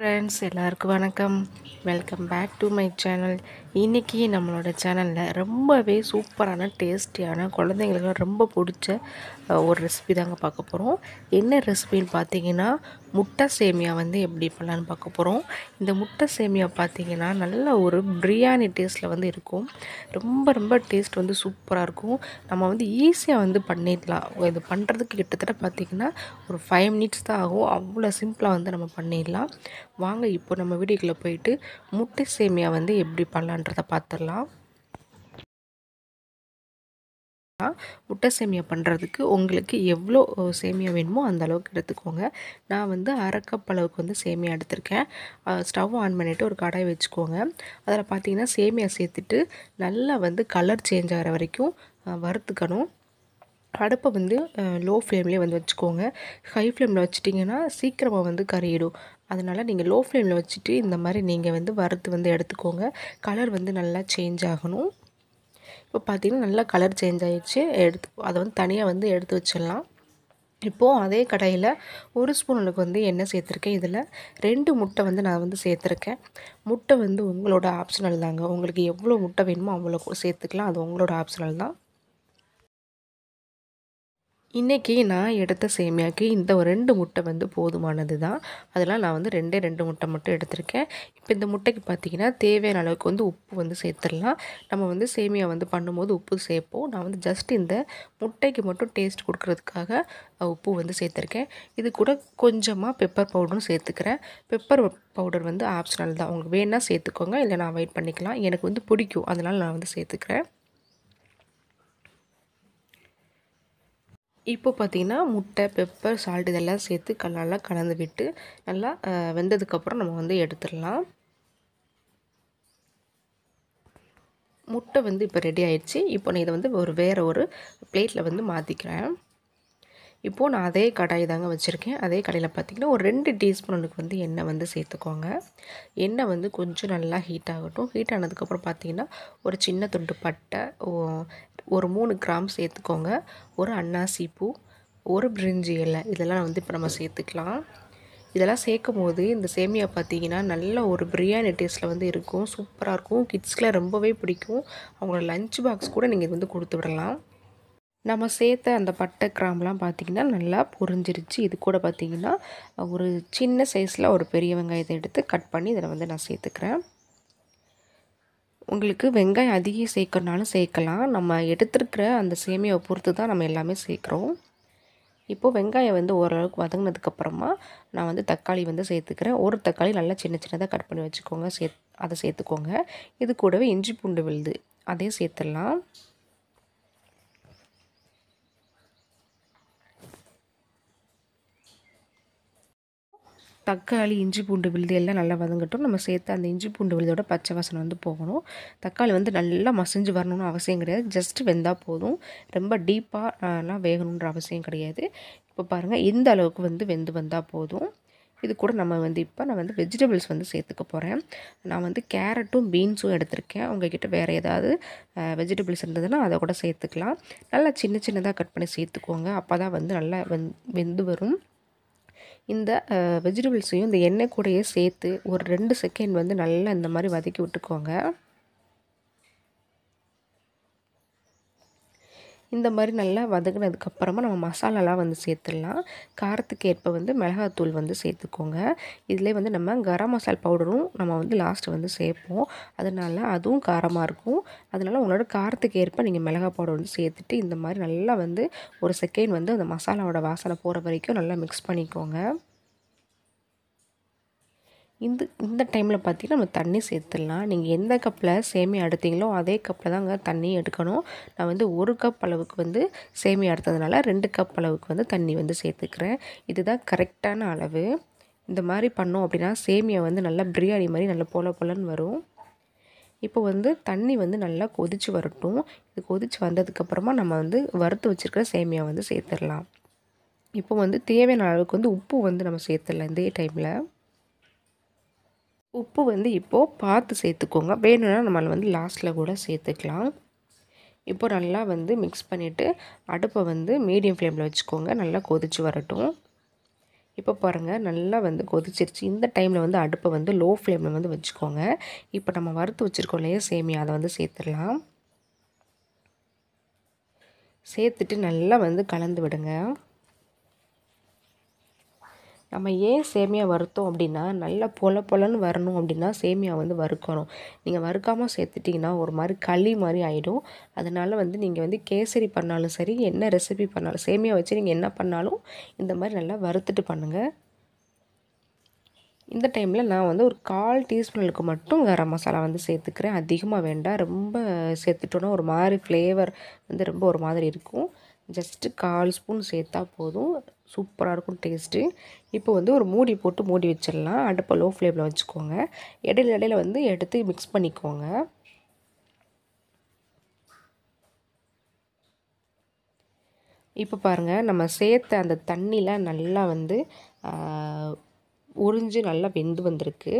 friends எல்லாருக்கும் வணக்கம் welcome back to my channel இன்றைக்கி நம்மளோட சேனலில் ரொம்பவே சூப்பரான டேஸ்டியான குழந்தைங்களுக்கு ரொம்ப பிடிச்ச ஒரு ரெசிபி தாங்க பார்க்க போகிறோம் என்ன ரெசிபின்னு பார்த்தீங்கன்னா முட்டை சேமியா வந்து எப்படி பண்ணலான்னு பார்க்க போகிறோம் இந்த முட்டை சேமியா பார்த்திங்கன்னா நல்ல ஒரு பிரியாணி டேஸ்ட்டில் வந்து இருக்கும் ரொம்ப ரொம்ப டேஸ்ட் வந்து சூப்பராக இருக்கும் நம்ம வந்து ஈஸியாக வந்து பண்ணிடலாம் இது பண்ணுறதுக்கு கிட்டத்தட்ட பார்த்திங்கன்னா ஒரு ஃபைவ் மினிட்ஸ் தான் ஆகும் அவ்வளோ சிம்பிளாக வந்து நம்ம பண்ணிடலாம் வாங்க இப்போ நம்ம வீடியோக்குள்ளே போயிட்டு முட்டை சேமியா வந்து எப்படி பண்ணலான்றதை பார்த்துடலாம் முட்டை சேமியா பண்ணுறதுக்கு உங்களுக்கு எவ்வளோ சேமியா வேணுமோ அந்த அளவுக்கு எடுத்துக்கோங்க நான் வந்து அரைக்கப் அளவுக்கு வந்து சேமியா எடுத்திருக்கேன் ஸ்டவ் ஆன் பண்ணிவிட்டு ஒரு கடாய் வச்சுக்கோங்க அதில் பார்த்தீங்கன்னா சேமியா சேர்த்துட்டு நல்லா வந்து கலர் சேஞ்ச் ஆகிற வரைக்கும் வறுத்துக்கணும் அடுப்பை வந்து லோ ஃப்ளேம்லேயே வந்து வச்சுக்கோங்க ஹை ஃப்ளேமில் வச்சிட்டிங்கன்னா சீக்கிரமாக வந்து கரையிடும் அதனால் நீங்கள் லோ ஃப்ளேமில் வச்சுட்டு இந்த மாதிரி நீங்கள் வந்து வறுத்து வந்து எடுத்துக்கோங்க கலர் வந்து நல்லா சேஞ்ச் ஆகணும் இப்போ பார்த்திங்கன்னா நல்லா கலர் சேஞ்ச் ஆகிடுச்சு எடுத்து அதை வந்து தனியாக வந்து எடுத்து வச்சிடலாம் இப்போது அதே கடையில் ஒரு ஸ்பூன் அளவுக்கு வந்து எண்ணெய் சேர்த்துருக்கேன் இதில் ரெண்டு முட்டை வந்து நான் வந்து சேர்த்துருக்கேன் முட்டை வந்து உங்களோட ஆப்ஷனல் தாங்க உங்களுக்கு எவ்வளோ முட்டை வேணுமோ அவ்வளோ சேர்த்துக்கலாம் அது உங்களோட ஆப்ஷனல் தான் இன்றைக்கி நான் எடுத்த சேமியாவுக்கு இந்த ஒரு ரெண்டு முட்டை வந்து போதுமானது தான் அதெல்லாம் நான் வந்து ரெண்டே ரெண்டு முட்டை மட்டும் எடுத்திருக்கேன் இப்போ இந்த முட்டைக்கு பார்த்திங்கன்னா தேவையான அளவுக்கு வந்து உப்பு வந்து சேர்த்துடலாம் நம்ம வந்து சேமியா வந்து பண்ணும்போது உப்பு சேர்ப்போம் நான் வந்து ஜஸ்ட் இந்த முட்டைக்கு மட்டும் டேஸ்ட் கொடுக்குறதுக்காக உப்பு வந்து சேர்த்துருக்கேன் இது கூட கொஞ்சமாக பெப்பர் பவுடரும் சேர்த்துக்கிறேன் பெப்பர் பவுடர் வந்து ஆப்ஷனல் தான் உங்களுக்கு வேணால் சேர்த்துக்கோங்க இல்லை நான் அவாய்ட் பண்ணிக்கலாம் எனக்கு வந்து பிடிக்கும் அதனால் நான் வந்து சேர்த்துக்கிறேன் இப்போ பார்த்திங்கன்னா முட்டை பெப்பர் சால்ட் இதெல்லாம் சேர்த்து கல்லாலாம் கலந்து விட்டு நல்லா வெந்ததுக்கப்புறம் நம்ம வந்து எடுத்துடலாம் முட்டை வந்து இப்போ ரெடி ஆயிடுச்சு இப்போ நான் இதை வந்து ஒரு வேறு ஒரு பிளேட்டில் வந்து மாற்றிக்கிறேன் இப்போது நான் அதே கடாய் தாங்க வச்சுருக்கேன் அதே கடையில் பார்த்திங்கன்னா ஒரு ரெண்டு டீஸ்பூனுக்கு வந்து எண்ணெய் வந்து சேர்த்துக்கோங்க எண்ணெய் வந்து கொஞ்சம் நல்லா ஹீட் ஆகட்டும் ஹீட் ஆனதுக்கப்புறம் பார்த்திங்கன்னா ஒரு சின்ன துண்டு பட்டை ஒரு மூணு கிராம் சேர்த்துக்கோங்க ஒரு அன்னாசி பூ ஒரு பிரிஞ்சி இலை இதெல்லாம் வந்து இப்போ நம்ம சேர்த்துக்கலாம் இதெல்லாம் சேர்க்கும் போது இந்த சேமியா பார்த்தீங்கன்னா நல்ல ஒரு பிரியாணி டேஸ்ட்டில் வந்து இருக்கும் சூப்பராக இருக்கும் கிட்ஸ்க்கெலாம் ரொம்பவே பிடிக்கும் அவங்களோட லஞ்ச் பாக்ஸ் கூட நீங்கள் இது வந்து கொடுத்து விடலாம் நம்ம சேர்த்த அந்த பட்டை கிராம்லாம் பார்த்திங்கன்னா நல்லா பொரிஞ்சிருச்சு இது கூட பார்த்திங்கன்னா ஒரு சின்ன சைஸில் ஒரு பெரிய வெங்காயத்தை எடுத்து கட் பண்ணி இதில் வந்து நான் சேர்த்துக்கிறேன் உங்களுக்கு வெங்காயம் அதிகம் சேர்க்கணுனாலும் சேர்க்கலாம் நம்ம எடுத்துருக்கிற அந்த சேமியாவை பொறுத்து தான் நம்ம எல்லாமே சேர்க்குறோம் இப்போது வெங்காயம் வந்து ஓரளவுக்கு வதங்கினதுக்கப்புறமா நான் வந்து தக்காளி வந்து சேர்த்துக்கிறேன் ஒரு தக்காளி நல்லா சின்ன சின்னதாக கட் பண்ணி வச்சுக்கோங்க சே அதை சேர்த்துக்கோங்க இது கூடவே இஞ்சி பூண்டு விழுது அதையும் சேர்த்துடலாம் தக்காளி இஞ்சி பூண்டு விழுது எல்லாம் நல்லா வதங்கட்டும் நம்ம சேர்த்து அந்த இஞ்சி பூண்டு விழுதோட பச்சை வாசனை வந்து போகணும் தக்காளி வந்து நல்லா மசிஞ்சு வரணும்னு அவசியம் கிடையாது ஜஸ்ட் வெந்தால் போதும் ரொம்ப டீப்பாகலாம் வேகணுன்ற அவசியம் கிடையாது இப்போ பாருங்கள் இந்த அளவுக்கு வந்து வெந்து வந்தால் போதும் இது கூட நம்ம வந்து இப்போ நான் வந்து வெஜிடபிள்ஸ் வந்து சேர்த்துக்க போகிறேன் நான் வந்து கேரட்டும் பீன்ஸும் எடுத்திருக்கேன் உங்ககிட்ட வேறு ஏதாவது வெஜிடபிள்ஸ் இருந்ததுன்னா அதை கூட சேர்த்துக்கலாம் நல்லா சின்ன சின்னதாக கட் பண்ணி சேர்த்துக்கோங்க அப்போ தான் வந்து நல்லா வெந் வெந்து வரும் இந்த வெஜிடபிள்ஸையும் இந்த எண்ணெய் கூடையே சேர்த்து ஒரு ரெண்டு செகண்ட் வந்து நல்லா இந்த மாதிரி வதக்கி விட்டுக்கோங்க இந்த மாதிரி நல்லா வதங்கினதுக்கப்புறமா நம்ம மசாலாலாம் வந்து சேர்த்துடலாம் காரத்துக்கு ஏற்ப வந்து மிளகாத்தூள் வந்து சேர்த்துக்கோங்க இதிலே வந்து நம்ம கரம் மசால் பவுடரும் நம்ம வந்து லாஸ்ட்டு வந்து சேர்ப்போம் அதனால் அதுவும் காரமாக இருக்கும் அதனால் உங்களோட காரத்துக்கு ஏற்ப நீங்கள் மிளகா பவுடர் வந்து சேர்த்துட்டு இந்த மாதிரி நல்லா வந்து ஒரு செகண்ட் வந்து அந்த மசாலாவோட வாசனை போகிற வரைக்கும் நல்லா மிக்ஸ் பண்ணிக்கோங்க இந்த இந்த டைமில் பார்த்திங்கன்னா நம்ம தண்ணி சேர்த்துடலாம் நீங்கள் எந்த கப்பில் சேமியா எடுத்தீங்களோ அதே கப்பில் தாங்க தண்ணி எடுக்கணும் நான் வந்து ஒரு கப் அளவுக்கு வந்து சேமியா எடுத்ததுனால ரெண்டு கப் அளவுக்கு வந்து தண்ணி வந்து சேர்த்துக்கிறேன் இதுதான் கரெக்டான அளவு இந்த மாதிரி பண்ணோம் அப்படின்னா சேமியா வந்து நல்லா பிரியாணி மாதிரி நல்லா போல போலன்னு வரும் இப்போ வந்து தண்ணி வந்து நல்லா கொதித்து வரட்டும் இது கொதித்து வந்ததுக்கப்புறமா நம்ம வந்து வறுத்து வச்சுருக்கிற சேமியா வந்து சேர்த்துடலாம் இப்போ வந்து தேவையான அளவுக்கு வந்து உப்பு வந்து நம்ம சேர்த்துடலாம் இதே டைமில் உப்பு வந்து இப்போது பார்த்து சேர்த்துக்கோங்க வேணும்னா நம்மளை வந்து லாஸ்ட்டில் கூட சேர்த்துக்கலாம் இப்போது நல்லா வந்து மிக்ஸ் பண்ணிவிட்டு அடுப்பை வந்து மீடியம் ஃப்ளேமில் வச்சுக்கோங்க நல்லா கொதித்து வரட்டும் இப்போ பாருங்கள் நல்லா வந்து கொதிச்சிருச்சு இந்த டைமில் வந்து அடுப்பை வந்து லோ ஃப்ளேமில் வந்து வச்சுக்கோங்க இப்போ நம்ம வறுத்து வச்சுருக்கோம் இல்லையா சேமியா அதை வந்து சேர்த்துடலாம் சேர்த்துட்டு நல்லா வந்து கலந்து விடுங்க நம்ம ஏன் சேமியா வறுத்தோம் அப்படின்னா நல்லா பொல பொலன்னு வரணும் அப்படின்னா சேமியா வந்து வறுக்கணும் நீங்கள் வறுக்காமல் சேர்த்துட்டிங்கன்னா ஒரு மாதிரி களி மாதிரி ஆகிடும் அதனால் வந்து நீங்கள் வந்து கேசரி பண்ணாலும் சரி என்ன ரெசிபி பண்ணாலும் சேமியா வச்சு நீங்கள் என்ன பண்ணாலும் இந்த மாதிரி நல்லா வறுத்துட்டு பண்ணுங்கள் இந்த டைமில் நான் வந்து ஒரு கால் டீஸ்பூனுக்கு மட்டும் கரம் மசாலா வந்து சேர்த்துக்கிறேன் அதிகமாக வேண்டாம் ரொம்ப சேர்த்துட்டோன்னா ஒரு மாதிரி ஃப்ளேவர் வந்து ரொம்ப ஒரு மாதிரி இருக்கும் ஜஸ்ட்டு கால் ஸ்பூன் சேர்த்தா போதும் சூப்பராக இருக்கும் டேஸ்ட்டு இப்போ வந்து ஒரு மூடி போட்டு மூடி வச்சிடலாம் அடுப்பை லோ ஃப்ளேமில் வச்சுக்கோங்க இடையில இடையில வந்து எடுத்து மிக்ஸ் பண்ணிக்கோங்க இப்போ பாருங்கள் நம்ம சேர்த்த அந்த தண்ணியில் நல்லா வந்து உறிஞ்சு நல்லா வெந்து வந்திருக்கு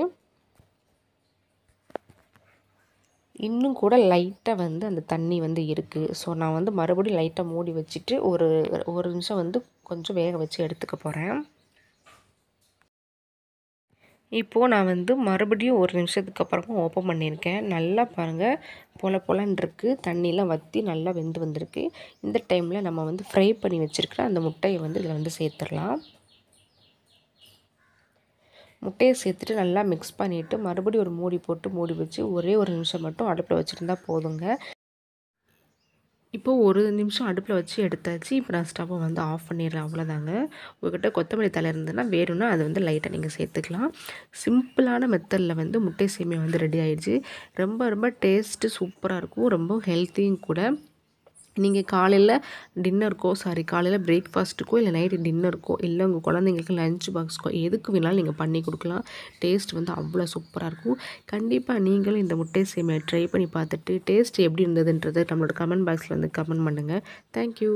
இன்னும் கூட லைட்டாக வந்து அந்த தண்ணி வந்து இருக்குது ஸோ நான் வந்து மறுபடியும் லைட்டாக மூடி வச்சுட்டு ஒரு ஒரு நிமிஷம் வந்து கொஞ்சம் வேக வச்சு எடுத்துக்க போகிறேன் இப்போது நான் வந்து மறுபடியும் ஒரு நிமிஷத்துக்கு அப்புறமும் ஓப்பன் பண்ணியிருக்கேன் நல்லா பாருங்கள் பொல பொலன்ருக்கு தண்ணியெலாம் வற்றி நல்லா வெந்து வந்திருக்கு இந்த டைமில் நம்ம வந்து ஃப்ரை பண்ணி வச்சுருக்கிற அந்த முட்டையை வந்து இதில் வந்து சேர்த்துடலாம் முட்டையை சேர்த்துட்டு நல்லா மிக்ஸ் பண்ணிவிட்டு மறுபடியும் ஒரு மூடி போட்டு மூடி வச்சு ஒரே ஒரு நிமிஷம் மட்டும் அடுப்பில் வச்சுருந்தா போதுங்க இப்போது ஒரு நிமிஷம் அடுப்பில் வச்சு எடுத்தாச்சு இப்போ நான் ஸ்டவ்வை வந்து ஆஃப் பண்ணிடுறேன் அவ்வளோதாங்க உங்கள்கிட்ட கொத்தமல்லி தலை இருந்ததுன்னா வேணும்னா அது வந்து லைட்டாக நீங்கள் சேர்த்துக்கலாம் சிம்பிளான மெத்தடில் வந்து முட்டை சேமியா வந்து ரெடி ஆகிடுச்சு ரொம்ப ரொம்ப டேஸ்ட்டு சூப்பராக இருக்கும் ரொம்ப ஹெல்த்தியும் கூட நீங்கள் காலையில் டின்னருக்கோ சாரி காலையில் பிரேக்ஃபாஸ்ட்டுக்கோ இல்லை நைட்டு டின்னருக்கோ இல்லை உங்கள் குழந்தைங்களுக்கு லஞ்ச் பாக்ஸ்க்கோ எதுக்கு வேணாலும் நீங்கள் பண்ணி கொடுக்கலாம் டேஸ்ட் வந்து அவ்வளோ சூப்பராக இருக்கும் கண்டிப்பாக நீங்களும் இந்த முட்டை சேமியை ட்ரை பண்ணி பார்த்துட்டு டேஸ்ட் எப்படி இருந்ததுன்றது நம்மளோட கமெண்ட் பாக்ஸில் வந்து கமெண்ட் பண்ணுங்கள் தேங்க்யூ